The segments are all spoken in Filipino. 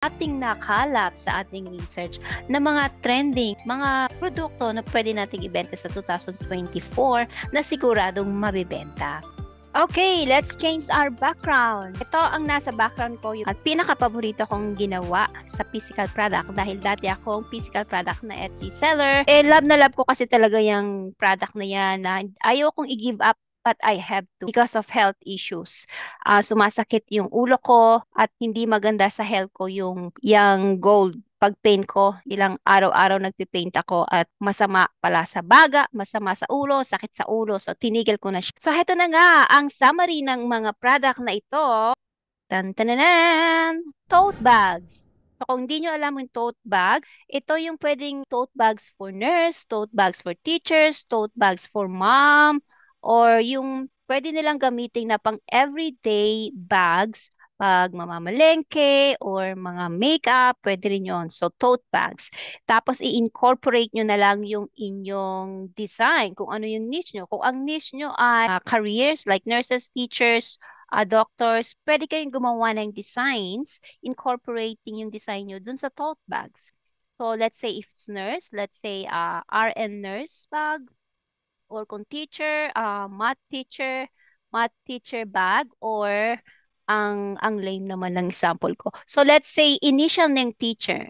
ating nakalap sa ating research na mga trending, mga produkto na pwede nating ibenta sa 2024 na siguradong mabibenta. Okay, let's change our background. Ito ang nasa background ko yung at pinaka-paborito kong ginawa sa physical product dahil dati akong physical product na Etsy seller. Eh, love na love ko kasi talaga yung product na yan na ayaw kong i-give up but I have to because of health issues. Uh, sumasakit yung ulo ko at hindi maganda sa health ko yung yung gold pag pain ko, ilang araw-araw nagpipaint ako at masama pala sa baga, masama sa ulo, sakit sa ulo. So, tinigil ko na siya. So, heto na nga ang summary ng mga product na ito. Tan tananan! Tote bags. So, kung hindi nyo alam yung tote bag, ito yung pwedeng tote bags for nurse, tote bags for teachers, tote bags for mom, or yung pwede nilang gamitin na pang everyday bags pag mamamalengke or mga makeup, pwede rin yon. So, tote bags. Tapos, i-incorporate nyo na lang yung inyong design, kung ano yung niche nyo. Kung ang niche nyo ay uh, careers like nurses, teachers, uh, doctors, pwede kayong gumawa ng designs, incorporating yung design nyo dun sa tote bags. So, let's say if it's nurse, let's say uh, ah, RN nurse bag, or kung teacher, uh, math teacher, math teacher bag or ang ang lame naman ng example ko. So let's say initial ng teacher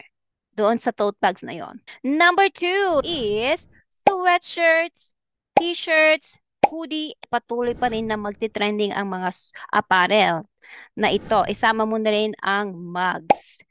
doon sa tote bags na yon. Number two is sweatshirts, t-shirts, hoodie. Patuloy pa rin na magti-trending ang mga apparel na ito. Isama mo na rin ang mugs.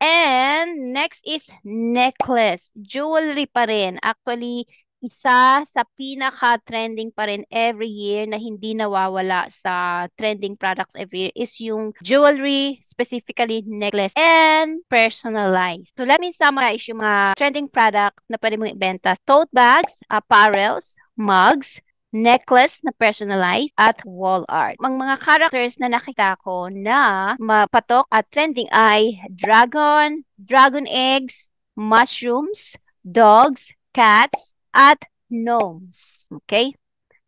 And next is necklace. Jewelry pa rin. Actually, isa sa pinaka-trending pa rin every year na hindi nawawala sa trending products every year is yung jewelry, specifically necklace and personalized. So let me summarize yung mga trending product na pwede mong ibenta. Tote bags, apparels, mugs, necklace na personalized at wall art. Ang mga characters na nakita ko na mapatok at trending ay dragon, dragon eggs, mushrooms, dogs, cats, at norms. Okay?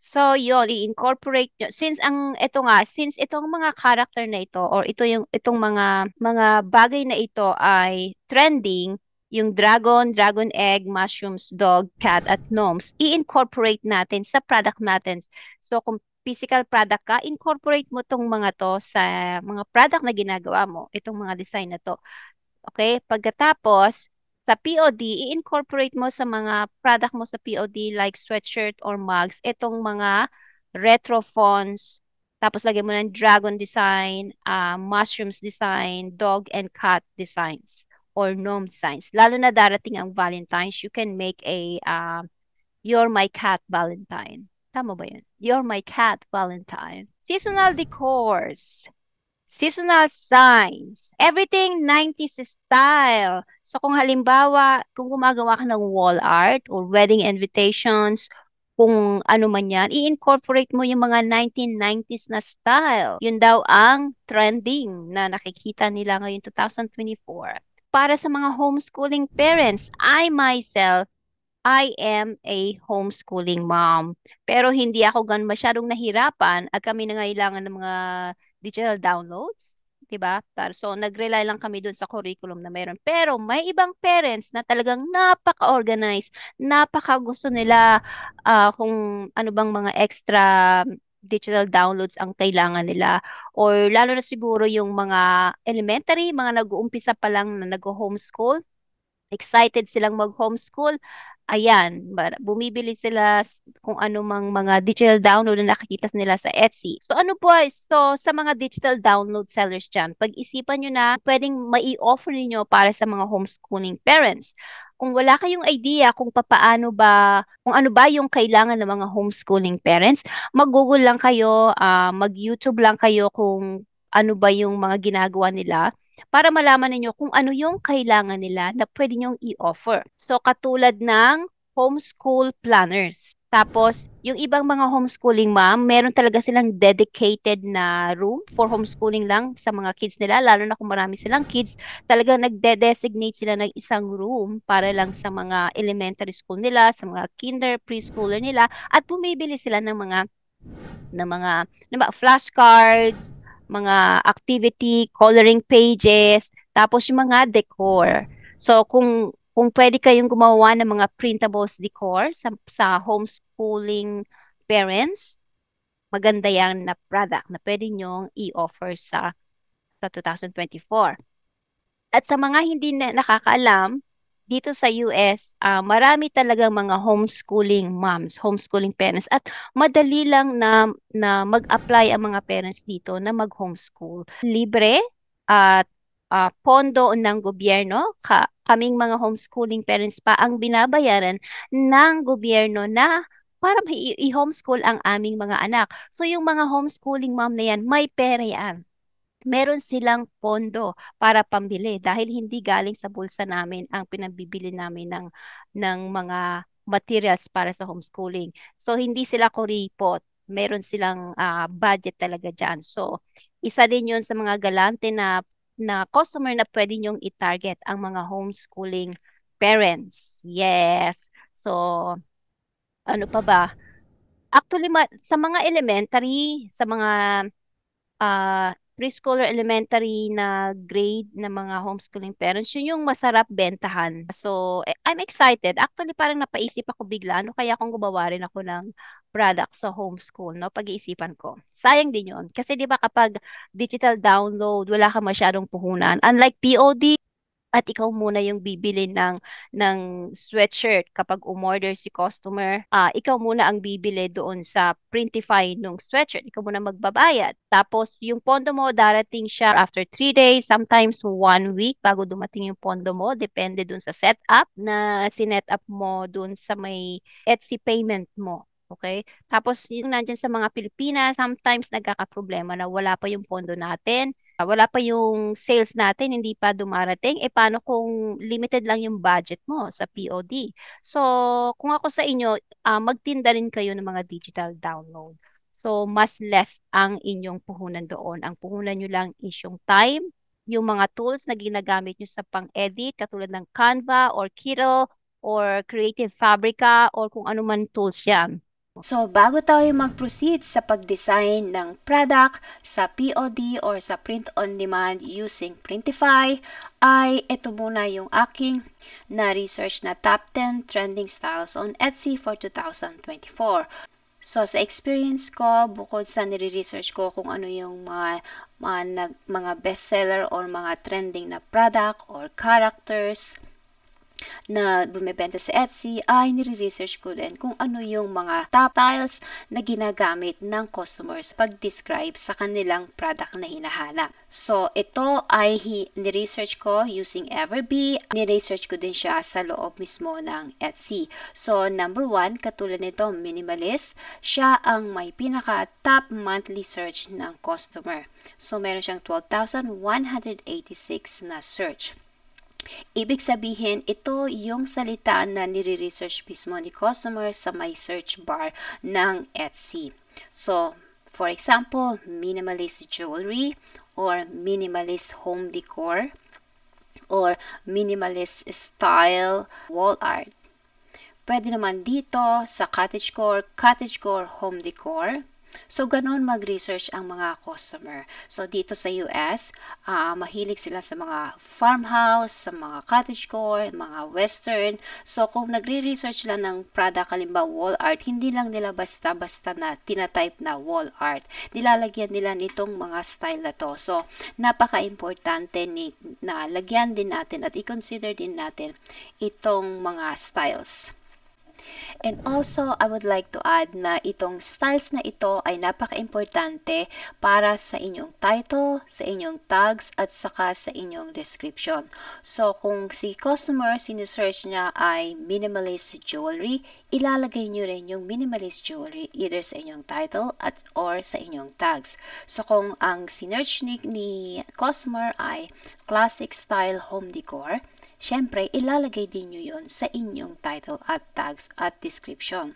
So, yun, i-incorporate nyo. Since ang, ito nga, since itong mga character na ito, or ito yung, itong mga, mga bagay na ito ay trending, yung dragon, dragon egg, mushrooms, dog, cat, at gnomes, i-incorporate natin sa product natin. So, kung physical product ka, incorporate mo tong mga to sa mga product na ginagawa mo, itong mga design na to. Okay? Pagkatapos, sa POD, i-incorporate mo sa mga product mo sa POD like sweatshirt or mugs, itong mga retro fonts, tapos lagay mo ng dragon design, uh, mushrooms design, dog and cat designs, or gnome designs. Lalo na darating ang Valentine's, you can make a uh, You're My Cat Valentine. Tama ba yun? You're My Cat Valentine. Seasonal decors seasonal signs. Everything 90s style. So kung halimbawa, kung gumagawa ka ng wall art or wedding invitations, kung ano man yan, i-incorporate mo yung mga 1990s na style. Yun daw ang trending na nakikita nila ngayon 2024. Para sa mga homeschooling parents, I myself, I am a homeschooling mom. Pero hindi ako gan masyadong nahirapan at kami nangailangan ng mga digital downloads, 'di ba? So nag-rely lang kami doon sa curriculum na meron. Pero may ibang parents na talagang napaka-organized, napaka-gusto nila uh, kung ano bang mga extra digital downloads ang kailangan nila or lalo na siguro yung mga elementary, mga nag-uumpisa pa lang na nag-homeschool, excited silang mag-homeschool, Ayan, bumibili sila kung ano mang mga digital download na nakikita nila sa Etsy. So ano po, so sa mga digital download sellers dyan, pag-isipan nyo na pwedeng mai-offer niyo para sa mga homeschooling parents kung wala kayong idea kung papaano ba, kung ano ba yung kailangan ng mga homeschooling parents, mag-Google lang kayo, uh, mag-YouTube lang kayo kung ano ba yung mga ginagawa nila para malaman ninyo kung ano yung kailangan nila na pwede nyong i-offer. So katulad ng homeschool planners. Tapos, yung ibang mga homeschooling ma'am, meron talaga silang dedicated na room for homeschooling lang sa mga kids nila, lalo na kung marami silang kids. Talaga nagde-designate sila ng isang room para lang sa mga elementary school nila, sa mga kinder, preschooler nila, at bumibili sila ng mga ng mga, ng mga flashcards, mga activity, coloring pages, tapos yung mga decor. So kung kung pwede kayong gumawa ng mga printables decor sa, sa homeschooling parents, maganda yan na product na pwede nyong i-offer sa sa 2024. At sa mga hindi na nakakaalam, dito sa US, uh, ah, marami talagang mga homeschooling moms, homeschooling parents at madali lang na na mag-apply ang mga parents dito na mag-homeschool. Libre at uh, pondo ng gobyerno, ka, kaming mga homeschooling parents pa ang binabayaran ng gobyerno na para i-homeschool ang aming mga anak. So yung mga homeschooling mom na yan, may pera yan meron silang pondo para pambili dahil hindi galing sa bulsa namin ang pinabibili namin ng ng mga materials para sa homeschooling. So hindi sila kuripot, meron silang uh, budget talaga diyan. So isa din 'yon sa mga galante na na customer na pwede niyong i-target ang mga homeschooling parents. Yes. So ano pa ba? Actually ma- sa mga elementary, sa mga uh, preschool or elementary na grade ng mga homeschooling parents, yun yung masarap bentahan. So, eh, I'm excited. Actually, parang napaisip ako bigla, ano kaya kung gumawa rin ako ng product sa homeschool, no? Pag-iisipan ko. Sayang din yun. Kasi di ba kapag digital download, wala ka masyadong puhunan. Unlike POD, at ikaw muna yung bibili ng ng sweatshirt kapag umorder si customer uh, ikaw muna ang bibili doon sa printify ng sweatshirt ikaw muna magbabayad tapos yung pondo mo darating siya after 3 days sometimes 1 week bago dumating yung pondo mo depende doon sa setup na sinet up mo doon sa may Etsy payment mo Okay? Tapos yung nandyan sa mga Pilipinas, sometimes nagkakaproblema na wala pa yung pondo natin Ah, wala pa yung sales natin, hindi pa dumarating, eh paano kung limited lang yung budget mo sa POD? So, kung ako sa inyo, uh, magtinda rin kayo ng mga digital download. So, mas less ang inyong puhunan doon. Ang puhunan nyo lang is yung time, yung mga tools na ginagamit nyo sa pang-edit, katulad ng Canva or Kittle or Creative Fabrica or kung anuman tools yan. So, bago tayo mag-proceed sa pag-design ng product sa POD or sa print on demand using Printify, ay ito muna yung aking na-research na top 10 trending styles on Etsy for 2024. So, sa experience ko, bukod sa nire-research ko kung ano yung mga, mga, mga bestseller or mga trending na product or characters, na bumebenta sa Etsy ay nire-research ko din kung ano yung mga top tiles na ginagamit ng customers pag-describe sa kanilang product na hinahanap. So, ito ay nire-research ko using Everbee. Nire-research ko din siya sa loob mismo ng Etsy. So, number one, katulad nito, minimalist. Siya ang may pinaka-top monthly search ng customer. So, meron siyang 12,186 na search. Ibig sabihin, ito yung salita na nire-research mismo ni customer sa may search bar ng Etsy. So, for example, minimalist jewelry or minimalist home decor or minimalist style wall art. Pwede naman dito sa cottagecore, cottagecore home decor So, ganun mag-research ang mga customer. So, dito sa US, uh, ah, mahilig sila sa mga farmhouse, sa mga cottagecore, mga western. So, kung nagre-research sila ng product, halimbawa wall art, hindi lang nila basta-basta na tinatype na wall art. Nilalagyan nila nitong mga style na to. So, napaka-importante na lagyan din natin at i-consider din natin itong mga styles. And also, I would like to add na itong styles na ito ay napaka-importante para sa inyong title, sa inyong tags, at saka sa inyong description. So, kung si customer sinesearch niya ay minimalist jewelry, ilalagay niyo rin yung minimalist jewelry either sa inyong title at or sa inyong tags. So, kung ang sinearch ni, ni customer ay classic style home decor, Siyempre, ilalagay din nyo yon sa inyong title at tags at description.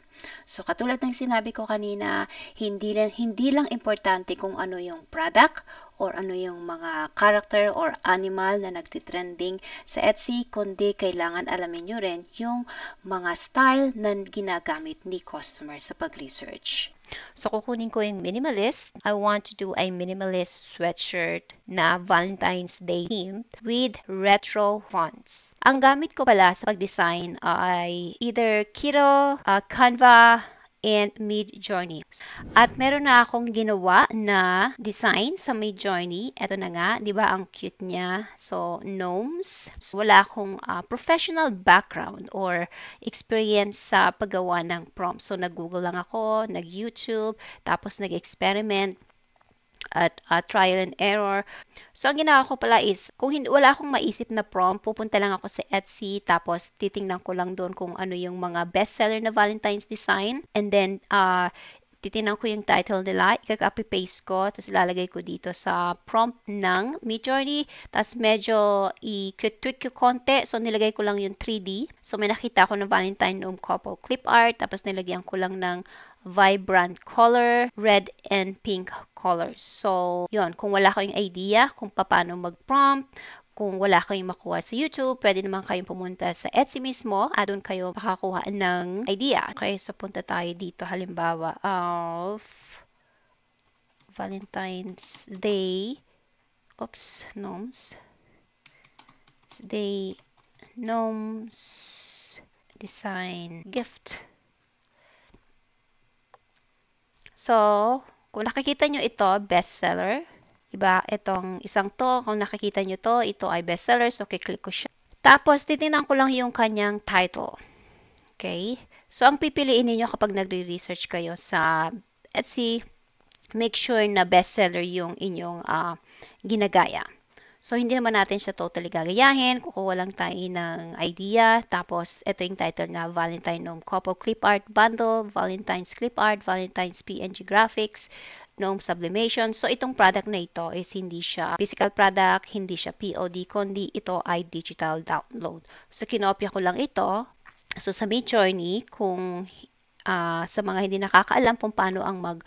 So katulad ng sinabi ko kanina, hindi lang hindi lang importante kung ano yung product or ano yung mga character or animal na nagtitrending sa Etsy, kundi kailangan alamin nyo rin yung mga style na ginagamit ni customer sa pag-research. So, kukunin ko yung minimalist. I want to do a minimalist sweatshirt na Valentine's Day themed with retro fonts. Ang gamit ko pala sa pag-design ay either Kiro, uh, Canva, Canva, and Midjourney. At meron na akong ginawa na design sa Midjourney. Ito na nga, 'di ba? Ang cute niya. So, gnomes. So, wala akong uh, professional background or experience sa paggawa ng prompt. So, nag-Google lang ako, nag-YouTube, tapos nag-experiment at uh, trial and error. So, ang ginawa ko pala is, kung hindi, wala akong maisip na prompt, pupunta lang ako sa Etsy, tapos titingnan ko lang doon kung ano yung mga bestseller na Valentine's design. And then, uh, titingnan ko yung title nila, ikaka-copy-paste ko, tapos ilalagay ko dito sa prompt ng Midjourney, tapos medyo i-tweak ko konti, so nilagay ko lang yung 3D. So may nakita ko ng Valentine Noom couple clip art, tapos nilagyan ko lang ng vibrant color, red and pink colors. So, yon Kung wala kayong idea kung paano mag-prompt, kung wala kayong makuha sa YouTube, pwede naman kayong pumunta sa Etsy mismo at doon kayo makakuha ng idea. Okay, so punta tayo dito halimbawa of Valentine's Day. Oops, gnomes. Day gnomes design gift. So, kung nakikita nyo ito, bestseller. Diba? Itong isang to, kung nakikita nyo to, ito ay bestseller. So, kiklik ko siya. Tapos, titinan ko lang yung kanyang title. Okay? So, ang pipiliin niyo kapag nagre-research kayo sa Etsy, make sure na bestseller yung inyong uh, ginagaya. So, hindi naman natin siya totally gagayahin. Kukuha lang tayo ng idea. Tapos, ito yung title nga, Valentine Gnome Couple Clip Art Bundle, Valentine's Clip Art, Valentine's PNG Graphics, Gnome Sublimation. So, itong product na ito is hindi siya physical product, hindi siya POD, kundi ito ay digital download. So, kinopya ko lang ito. So, sa Midjourney, kung uh, sa mga hindi nakakaalam kung paano ang mag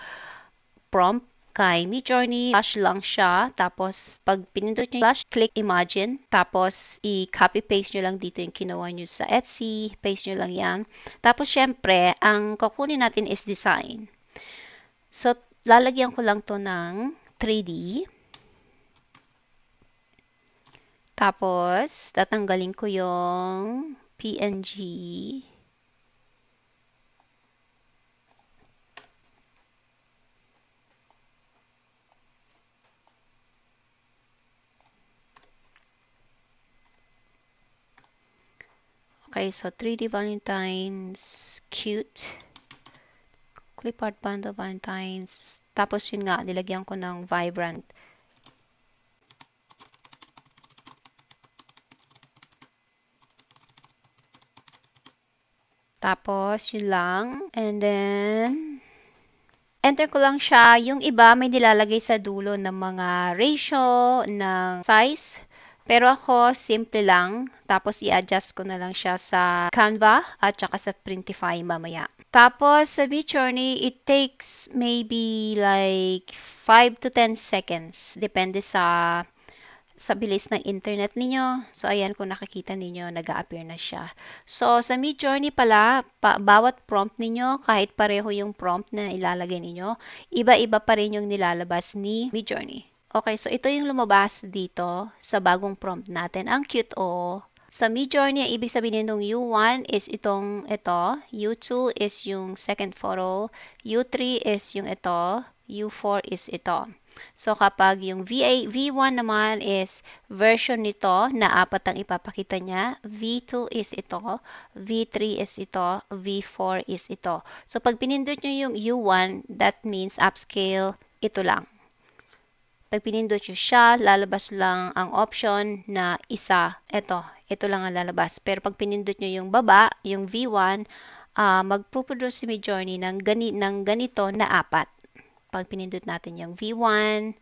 prompt kay Mi Journey, flash lang siya. Tapos, pag pinindot nyo flash, click imagine. Tapos, i-copy-paste nyo lang dito yung kinuha nyo sa Etsy. Paste nyo lang yan. Tapos, syempre, ang kukunin natin is design. So, lalagyan ko lang to ng 3D. Tapos, tatanggalin ko yung PNG. Okay, so 3D Valentine's, cute. Clipart bundle Valentine's. Tapos yun nga, nilagyan ko ng vibrant. Tapos, yun lang. And then, enter ko lang siya. Yung iba, may nilalagay sa dulo ng mga ratio, ng size. Pero ako, simple lang. Tapos, i-adjust ko na lang siya sa Canva at saka sa Printify mamaya. Tapos, sa beach it takes maybe like 5 to 10 seconds. Depende sa sa bilis ng internet ninyo. So, ayan, kung nakikita ninyo, nag appear na siya. So, sa Midjourney pala, pa, bawat prompt ninyo, kahit pareho yung prompt na ilalagay ninyo, iba-iba pa rin yung nilalabas ni Midjourney. Okay, so ito yung lumabas dito sa bagong prompt natin. Ang cute, oh. Sa mid-journey, ang ibig sabihin nitong U1 is itong ito, U2 is yung second photo, U3 is yung ito, U4 is ito. So, kapag yung VA, V1 naman is version nito na apat ang ipapakita niya, V2 is ito, V3 is ito, V4 is ito. So, pag pinindot nyo yung U1, that means upscale ito lang. Pag pinindot nyo siya, lalabas lang ang option na isa. Ito, ito lang ang lalabas. Pero pag pinindot nyo yung baba, yung V1, uh, ah, mag-produce si Midjourney ng, gani ng ganito na apat. Pag pinindot natin yung V1,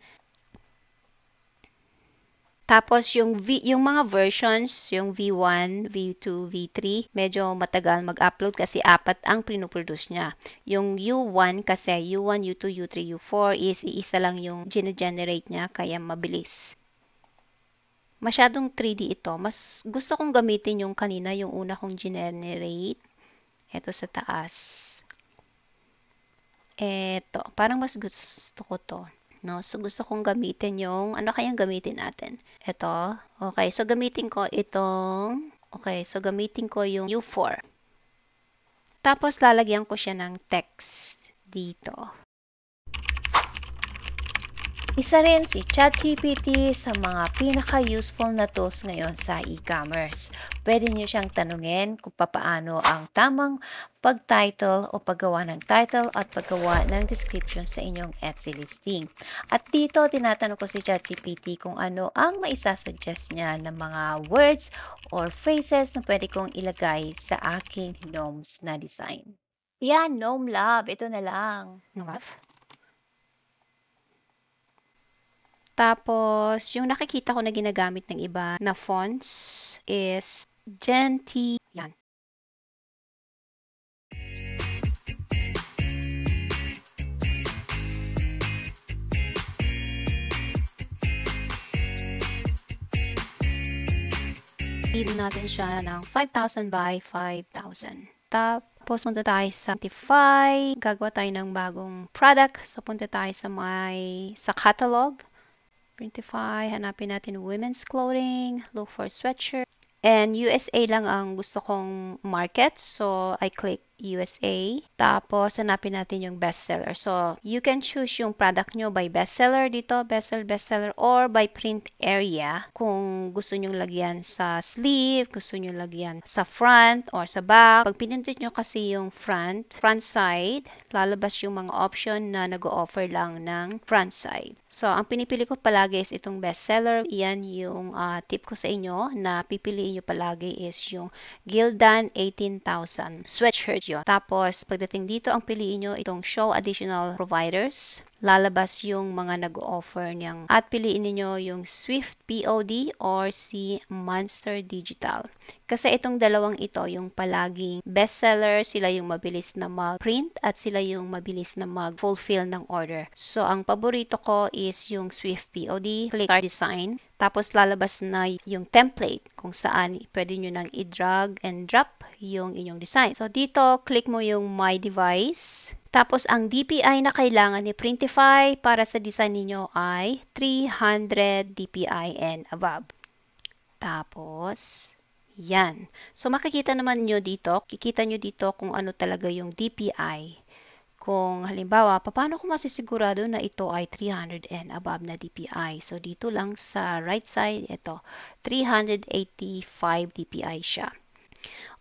tapos yung v, yung mga versions, yung V1, V2, V3, medyo matagal mag-upload kasi apat ang pinoproduce niya. Yung U1 kasi U1, U2, U3, U4 is isa lang yung gene-generate niya kaya mabilis. Masyadong 3D ito. Mas gusto kong gamitin yung kanina, yung una kong generate. Ito sa taas. Ito. Parang mas gusto ko to no? So, gusto kong gamitin yung, ano kayang gamitin natin? Ito. Okay, so gamitin ko itong, okay, so gamitin ko yung U4. Tapos, lalagyan ko siya ng text dito. Isa rin si ChatGPT sa mga pinaka-useful na tools ngayon sa e-commerce. Pwede nyo siyang tanungin kung paano ang tamang pag-title o paggawa ng title at paggawa ng description sa inyong Etsy listing. At dito, tinatanong ko si ChatGPT kung ano ang maisasuggest niya ng mga words or phrases na pwede kong ilagay sa aking gnomes na design. Yan, Gnome love. Ito na lang. Love? Tapos, yung nakikita ko na ginagamit ng iba na fonts is Gentian. Yan. Lead natin siya ng 5,000 by 5,000. Tapos, punta tayo sa Spotify. Gagawa tayo ng bagong product. So, punta tayo sa, my sa catalog. 25, hanapin natin women's clothing, look for sweatshirt. And USA lang ang gusto kong market. So, I click USA. Tapos, hanapin natin yung bestseller. So, you can choose yung product nyo by bestseller dito, bestseller, bestseller, or by print area. Kung gusto nyo lagyan sa sleeve, gusto nyo lagyan sa front or sa back. Pag pinindot nyo kasi yung front, front side, lalabas yung mga option na nag-offer lang ng front side. So, ang pinipili ko palagi is itong bestseller. Iyan yung uh, tip ko sa inyo na pipiliin nyo palagi is yung Gildan 18,000 sweatshirt video. Tapos, pagdating dito, ang piliin nyo itong show additional providers lalabas yung mga nag-offer niyang. At piliin niyo yung Swift POD or si Monster Digital. Kasi itong dalawang ito yung palaging bestseller, sila yung mabilis na mag-print at sila yung mabilis na mag-fulfill ng order. So, ang paborito ko is yung Swift POD, click card design, tapos lalabas na yung template kung saan pwede nyo nang i-drag and drop yung inyong design. So, dito, click mo yung My Device. Tapos, ang DPI na kailangan ni Printify para sa design ninyo ay 300 DPI and above. Tapos, yan. So, makikita naman nyo dito, kikita nyo dito kung ano talaga yung DPI. Kung halimbawa, paano ko masisigurado na ito ay 300 and above na DPI? So, dito lang sa right side, ito, 385 DPI siya.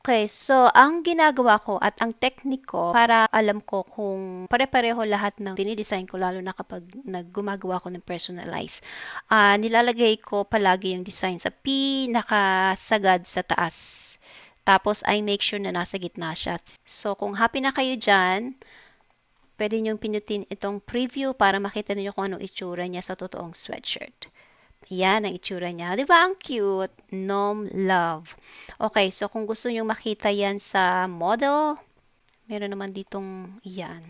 Okay, so ang ginagawa ko at ang technique ko para alam ko kung pare-pareho lahat ng dinidesign ko lalo na kapag naggumagawa ko ng personalize. Uh, ah, nilalagay ko palagi yung design sa pinakasagad sa taas. Tapos I make sure na nasa gitna siya. So kung happy na kayo dyan, pwede niyong pinutin itong preview para makita niyo kung anong itsura niya sa totoong sweatshirt. Yan ang itsura niya. Di ba? Ang cute. Nom Love. Okay, so kung gusto nyo makita yan sa model, meron naman ditong yan.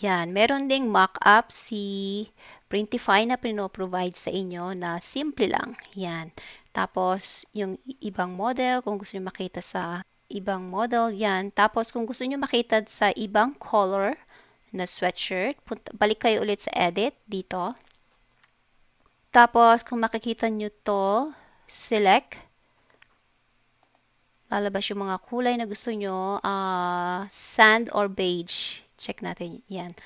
Yan. Meron ding mock-up si Printify na pinoprovide sa inyo na simple lang. Yan. Tapos, yung ibang model, kung gusto nyo makita sa ibang model, yan. Tapos, kung gusto nyo makita sa ibang color na sweatshirt, punta, balik kayo ulit sa edit dito. Tapos, kung makikita nyo to, select. Lalabas yung mga kulay na gusto nyo. Uh, sand or beige. Check natin yan.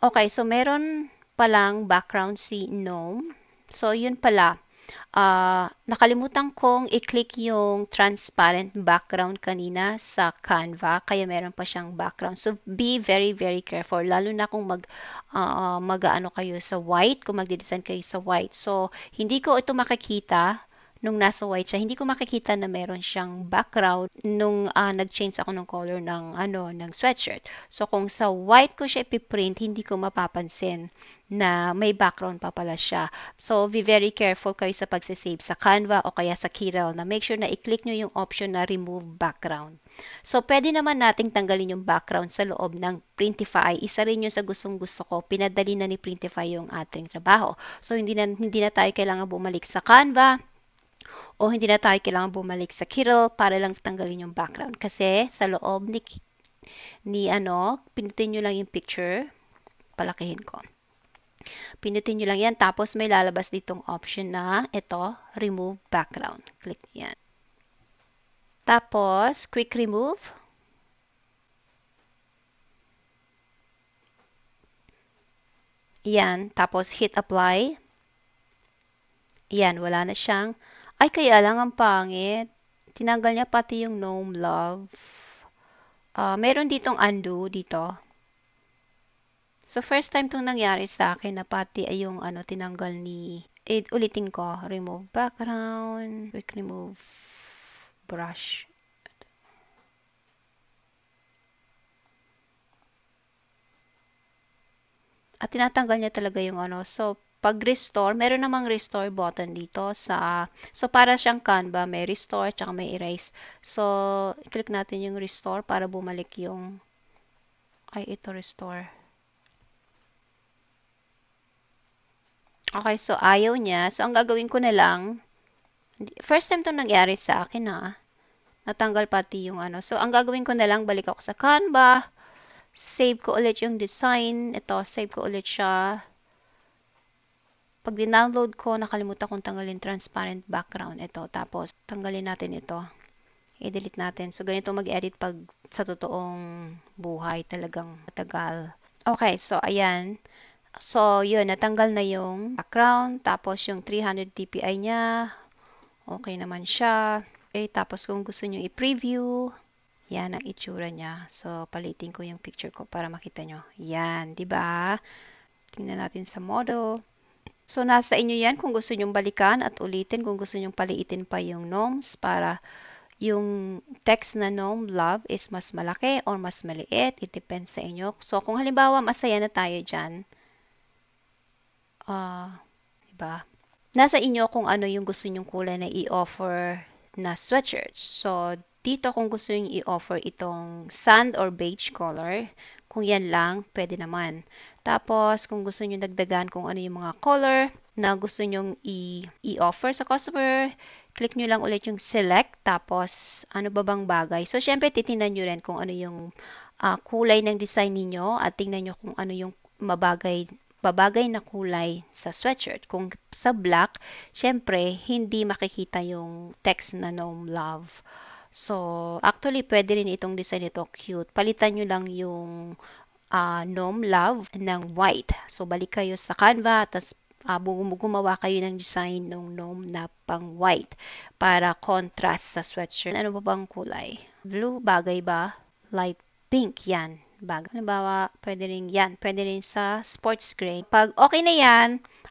Okay, so meron palang background si GNOME. So, yun pala. Uh, nakalimutan kong i-click yung transparent background kanina sa Canva, kaya meron pa siyang background. So, be very, very careful, lalo na kung mag, uh, ah, ah, mag-ano kayo sa white, kung magde-design kayo sa white. So, hindi ko ito makikita nung nasa white siya, hindi ko makikita na meron siyang background nung uh, nag-change ako ng color ng ano ng sweatshirt. So kung sa white ko siya ipiprint, hindi ko mapapansin na may background pa pala siya. So, be very careful kayo sa pagsisave sa Canva o kaya sa Kirel na make sure na i-click nyo yung option na remove background. So, pwede naman nating tanggalin yung background sa loob ng Printify. Isa rin yung sa gustong gusto ko. Pinadali na ni Printify yung ating trabaho. So, hindi na, hindi na tayo kailangan bumalik sa Canva o hindi na tayo kailangan bumalik sa Kittle para lang tanggalin yung background. Kasi sa loob ni, ni ano, pinutin nyo lang yung picture, palakihin ko. Pinutin nyo lang yan, tapos may lalabas ditong option na ito, remove background. Click yan. Tapos, quick remove. Yan, tapos hit apply. Yan, wala na siyang ay, kaya lang ang pangit. Tinanggal niya pati yung gnome love. Uh, meron ditong undo dito. So, first time tong nangyari sa akin na pati ay yung ano, tinanggal ni... It, ulitin ko. Remove background. Quick remove brush. At tinatanggal niya talaga yung ano. So, pag restore, meron namang restore button dito sa, so para siyang Canva, may restore, tsaka may erase. So, click natin yung restore para bumalik yung, ay ito restore. Okay, so ayaw niya. So, ang gagawin ko na lang, first time to nangyari sa akin ha, ah. natanggal pati yung ano. So, ang gagawin ko na lang, balik ako sa Canva, save ko ulit yung design. Ito, save ko ulit siya. Pag dinownload ko, nakalimutan kong tanggalin transparent background. Ito, tapos tanggalin natin ito. I-delete natin. So, ganito mag-edit pag sa totoong buhay talagang matagal. Okay, so ayan. So, yun, natanggal na yung background. Tapos, yung 300 dpi niya. Okay naman siya. Okay, tapos kung gusto nyo i-preview, yan ang itsura niya. So, palitin ko yung picture ko para makita nyo. Yan, di ba? Tingnan natin sa model. So, nasa inyo yan kung gusto nyong balikan at ulitin kung gusto nyong paliitin pa yung norms para yung text na norm love is mas malaki or mas maliit. It depends sa inyo. So, kung halimbawa masaya na tayo dyan, uh, diba? nasa inyo kung ano yung gusto nyong kulay na i-offer na sweatshirts. So, dito kung gusto nyo i-offer itong sand or beige color, kung yan lang, pwede naman. Tapos, kung gusto nyo dagdagan kung ano yung mga color na gusto nyo i-offer sa customer, click nyo lang ulit yung select, tapos ano ba bang bagay. So, syempre, titignan nyo rin kung ano yung uh, kulay ng design ninyo at tingnan nyo kung ano yung mabagay babagay na kulay sa sweatshirt. Kung sa black, syempre, hindi makikita yung text na gnome love. So, actually, pwede rin itong design nito cute. Palitan nyo lang yung uh, Gnome Love ng white. So, balik kayo sa Canva, tapos uh, ah, gumawa kayo ng design ng Gnome na pang white para contrast sa sweatshirt. Ano ba bang kulay? Blue, bagay ba? Light pink, yan bago. Halimbawa, pwede rin yan. Pwede rin sa sports grade. Pag okay na yan,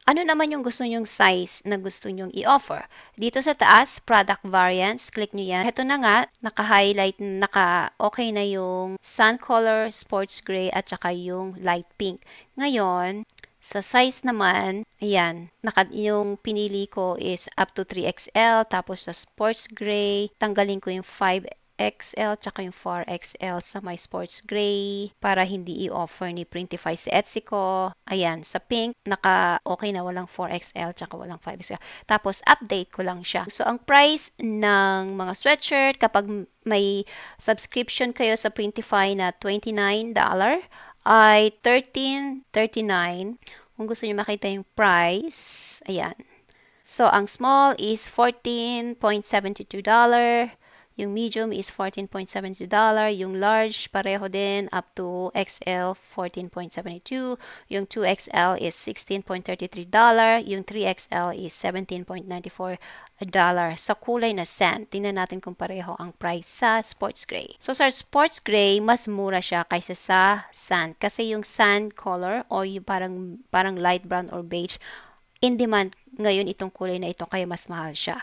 ano naman yung gusto nyong size na gusto nyong i-offer? Dito sa taas, product variants, click nyo yan. Ito na nga, naka-highlight, naka-okay na yung sun color, sports gray, at saka yung light pink. Ngayon, sa size naman, ayan, naka, yung pinili ko is up to 3XL, tapos sa sports gray, tanggalin ko yung 5 XL tsaka yung 4XL sa my sports gray para hindi i-offer ni Printify si Etsy ko. Ayan, sa pink, naka okay na walang 4XL tsaka walang 5XL. Tapos update ko lang siya. So ang price ng mga sweatshirt kapag may subscription kayo sa Printify na $29 ay $13.39. Kung gusto niyo makita yung price, ayan. So, ang small is $14.72. Yung medium is 14.72 Yung large, pareho din up to XL 14.72. Yung 2XL is 16.33 Yung 3XL is 17.94 sa kulay na sand. Tingnan natin kung pareho ang price sa sports gray. So sa sports gray, mas mura siya kaysa sa sand kasi yung sand color o yung parang parang light brown or beige in demand ngayon itong kulay na ito kaya mas mahal siya.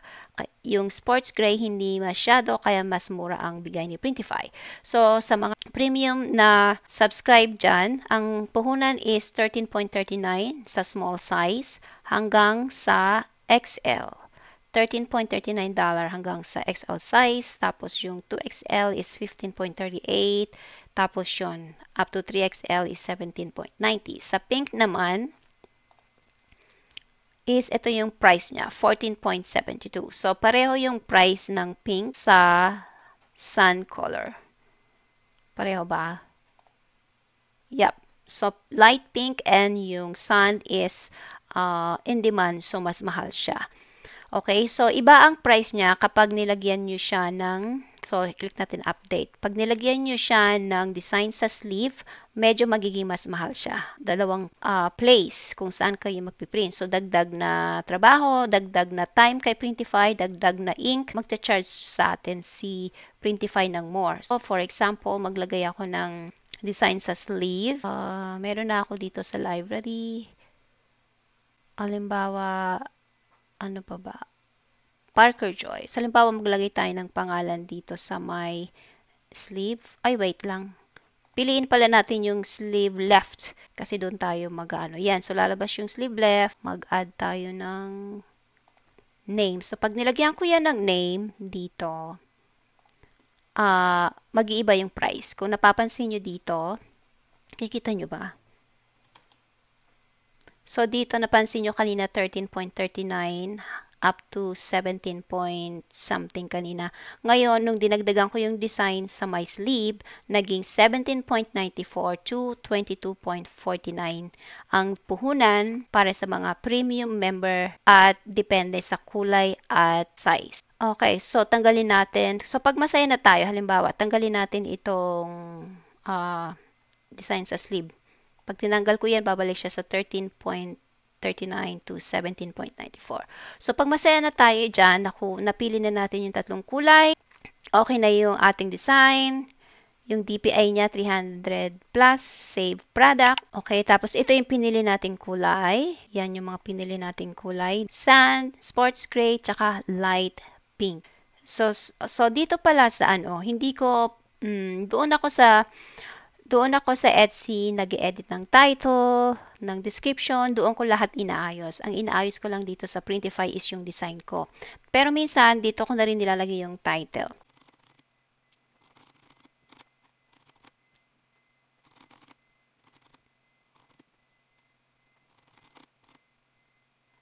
Yung sports gray hindi masyado kaya mas mura ang bigay ni Printify. So sa mga premium na subscribe dyan, ang puhunan is 13.39 sa small size hanggang sa XL. 13.39 dollar hanggang sa XL size, tapos yung 2XL is 15.38, tapos yun, up to 3XL is 17.90. Sa pink naman, is ito yung price niya, 14.72. So, pareho yung price ng pink sa sun color. Pareho ba? Yep. So, light pink and yung sand is uh, in demand. So, mas mahal siya. Okay? So, iba ang price niya kapag nilagyan nyo siya ng So, click natin update. Pag nilagyan nyo siya ng design sa sleeve, medyo magiging mas mahal siya. Dalawang uh, place kung saan kayo magpiprint. So, dagdag na trabaho, dagdag na time kay Printify, dagdag na ink, magcha-charge sa atin si Printify ng more. So, for example, maglagay ako ng design sa sleeve. Uh, meron na ako dito sa library. Halimbawa, ano pa ba? Parker Joyce. Halimbawa, maglagay tayo ng pangalan dito sa may sleeve. Ay, wait lang. Piliin pala natin yung sleeve left kasi doon tayo mag-ano. Yan, so lalabas yung sleeve left. Mag-add tayo ng name. So, pag nilagyan ko yan ng name dito, uh, mag-iiba yung price. Kung napapansin nyo dito, kikita nyo ba? So, dito napansin nyo kanina 13.39 up to 17 point something kanina. Ngayon, nung dinagdagan ko yung design sa my sleeve, naging 17.94 to 22.49 ang puhunan para sa mga premium member at depende sa kulay at size. Okay, so tanggalin natin. So pag masaya na tayo, halimbawa, tanggalin natin itong uh, design sa sleeve. Pag tinanggal ko yan, babalik siya sa 13.5 39 to 17.94. So, pag masaya na tayo dyan, naku, napili na natin yung tatlong kulay. Okay na yung ating design. Yung DPI niya, 300 plus, save product. Okay, tapos ito yung pinili nating kulay. Yan yung mga pinili nating kulay. Sand, sports gray, tsaka light pink. So, so dito pala sa ano, hindi ko, mm, doon ako sa doon ako sa Etsy, nag edit ng title, ng description, doon ko lahat inaayos. Ang inaayos ko lang dito sa Printify is yung design ko. Pero minsan, dito ko na rin nilalagay yung title.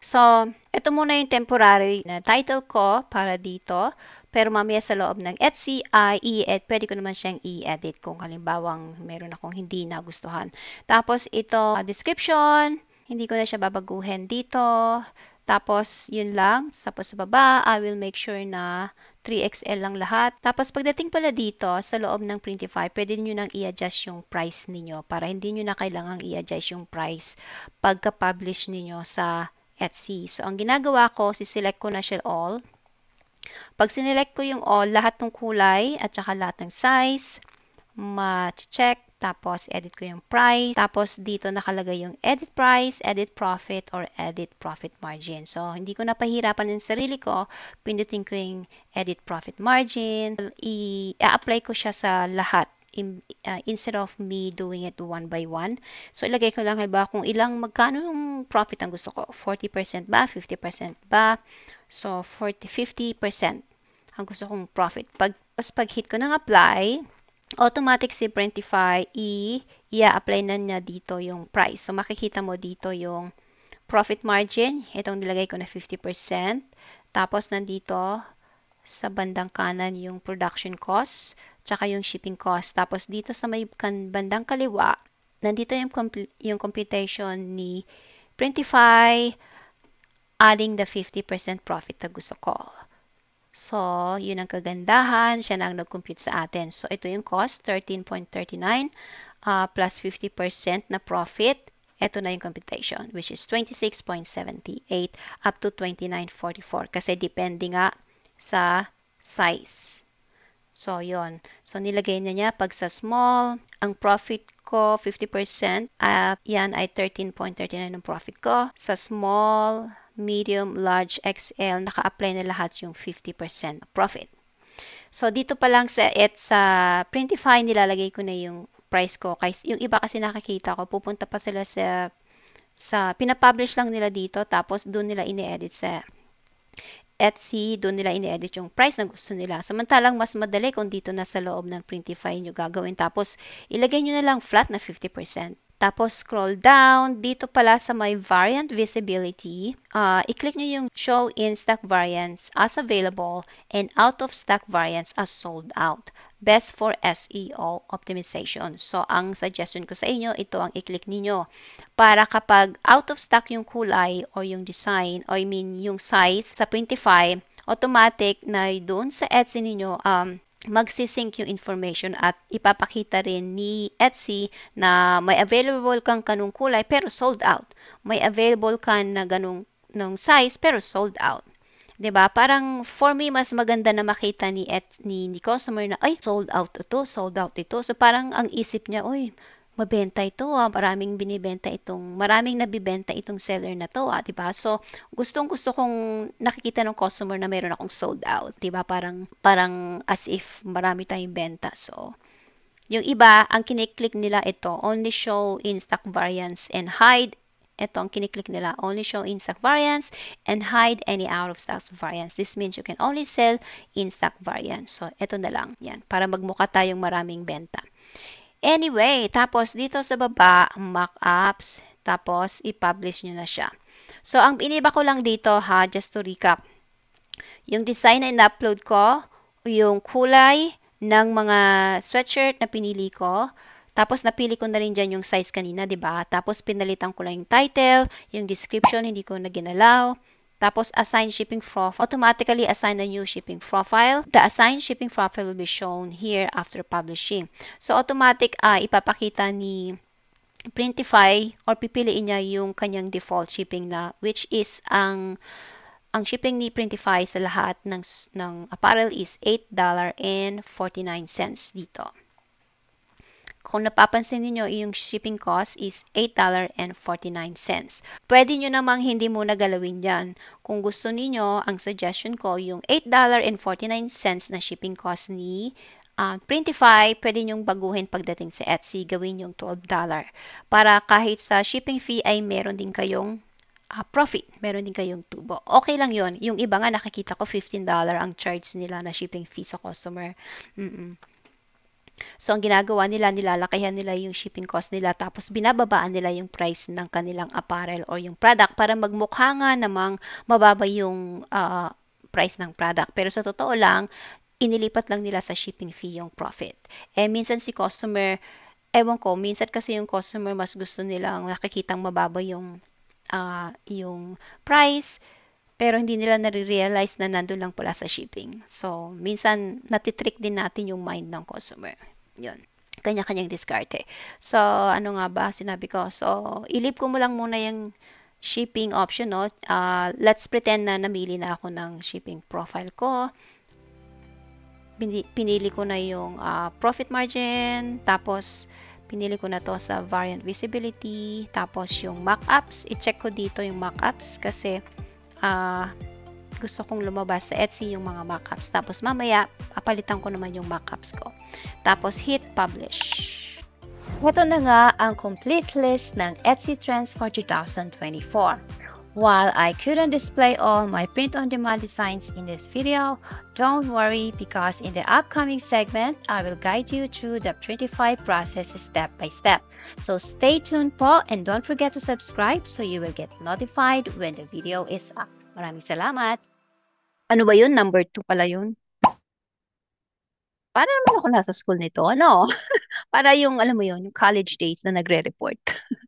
So, ito muna yung temporary na title ko para dito. Pero mamaya sa loob ng Etsy ay ah, i-edit. Pwede ko naman siyang i-edit kung halimbawang meron akong hindi nagustuhan. Tapos ito, ah, description. Hindi ko na siya babaguhin dito. Tapos, yun lang. Tapos sa baba, I will make sure na 3XL lang lahat. Tapos, pagdating pala dito, sa loob ng Printify, pwede nyo nang i-adjust yung price ninyo para hindi nyo na kailangang i-adjust yung price pagka-publish ninyo sa Etsy. So, ang ginagawa ko, si-select ko na siya all. Pag sinelect ko yung all, lahat ng kulay at saka lahat ng size, ma-check, tapos edit ko yung price, tapos dito nakalagay yung edit price, edit profit, or edit profit margin. So, hindi ko napahirapan yung sarili ko, pindutin ko yung edit profit margin, i-apply ko siya sa lahat uh, instead of me doing it one by one. So, ilagay ko lang halimbawa kung ilang, magkano yung profit ang gusto ko. 40% ba? 50% ba? So, 40, 50% ang gusto kong profit. Pag, pag hit ko ng apply, automatic si Printify, i-apply na niya dito yung price. So, makikita mo dito yung profit margin. Itong nilagay ko na 50%. Tapos, nandito sa bandang kanan yung production cost tsaka yung shipping cost. Tapos dito sa may bandang kaliwa, nandito yung, comp- yung computation ni Printify adding the 50% profit na gusto ko. So, yun ang kagandahan. Siya na ang nag-compute sa atin. So, ito yung cost, 13.39 uh, ah, plus 50% na profit. Ito na yung computation, which is 26.78 up to 29.44 kasi depende nga sa size. So, yon. So, nilagay na niya pag sa small, ang profit ko 50%, at yan ay 13.39 ng profit ko. Sa small, medium, large, XL, naka-apply na lahat yung 50% profit. So, dito pa lang sa et sa Printify, nilalagay ko na yung price ko. Yung iba kasi nakakita ko, pupunta pa sila sa, sa pinapublish lang nila dito, tapos doon nila ini-edit sa Etsy, doon nila ini-edit yung price na gusto nila. Samantalang mas madali kung dito na sa loob ng Printify nyo gagawin. Tapos, ilagay nyo na lang flat na 50%. Tapos, scroll down. Dito pala sa my variant visibility, uh, i-click nyo yung show in stock variants as available and out of stock variants as sold out. Best for SEO optimization. So, ang suggestion ko sa inyo, ito ang i-click ninyo. Para kapag out of stock yung kulay or yung design, or I mean yung size sa 25, automatic na doon sa Etsy ninyo, um, magsisync yung information at ipapakita rin ni Etsy na may available kang kanong kulay pero sold out. May available ka na ganung nung size pero sold out. 'Di ba? Parang for me mas maganda na makita ni et, ni, ni customer na ay sold out ito, sold out ito. So parang ang isip niya, oy, mabenta ito, ah, maraming binibenta itong, maraming nabibenta itong seller na to, ah, 'di ba? So, gustong gusto kong nakikita ng customer na meron akong sold out, 'di ba? Parang parang as if marami tayong benta. So, yung iba, ang kiniklik nila ito, only show in stock variants and hide. Ito ang kiniklik nila, only show in stock variants and hide any out of stock variants. This means you can only sell in stock variance. So, ito na lang. Yan, para magmukha tayong maraming benta. Anyway, tapos dito sa baba, mockups, tapos i-publish nyo na siya. So, ang iniba ko lang dito ha, just to recap. Yung design na in-upload ko, yung kulay ng mga sweatshirt na pinili ko, tapos napili ko na rin dyan yung size kanina, 'di ba? Tapos pinalitan ko lang yung title, yung description hindi ko na ginalaw. Tapos, assign shipping profile. Automatically assign a new shipping profile. The assigned shipping profile will be shown here after publishing. So, automatic uh, ipapakita ni Printify or pipiliin niya yung kanyang default shipping na which is ang ang shipping ni Printify sa lahat ng ng apparel is $8.49 dito. Kung napapansin niyo yung shipping cost is $8.49. Pwede nyo namang hindi muna galawin yan. Kung gusto niyo ang suggestion ko, yung $8.49 na shipping cost ni uh, Printify, pwede nyong baguhin pagdating sa Etsy, gawin yung $12 para kahit sa shipping fee ay meron din kayong uh, profit, meron din kayong tubo. Okay lang yon Yung iba nga nakikita ko $15 ang charge nila na shipping fee sa customer. Mm-mm. So, ang ginagawa nila, nilalakihan nila yung shipping cost nila tapos binababaan nila yung price ng kanilang apparel or yung product para magmukha nga namang mababa yung uh, price ng product. Pero sa totoo lang, inilipat lang nila sa shipping fee yung profit. Eh, minsan si customer, ewan ko, minsan kasi yung customer mas gusto nilang nakikitang mababa yung, uh, yung price, pero hindi nila nare-realize na nandun lang pala sa shipping. So, minsan, natitrick din natin yung mind ng customer. Yun. Kanya-kanyang diskarte. Eh. So, ano nga ba sinabi ko? So, ilip ko mo lang muna yung shipping option, no? Uh, let's pretend na namili na ako ng shipping profile ko. Pinili ko na yung uh, profit margin, tapos pinili ko na to sa variant visibility, tapos yung mockups. I-check ko dito yung mockups kasi uh, gusto kong lumabas sa Etsy yung mga mockups. Tapos mamaya, papalitan ko naman yung mockups ko. Tapos hit publish. Ito na nga ang complete list ng Etsy Trends for 2024. While I couldn't display all my print-on-demand designs in this video, don't worry because in the upcoming segment, I will guide you through the Printify process step by step. So stay tuned po and don't forget to subscribe so you will get notified when the video is up. Maraming salamat! Ano ba yun? Number 2 pala yun? Para naman ako nasa school nito, ano? Para yung, alam mo yun, yung college days na nagre-report.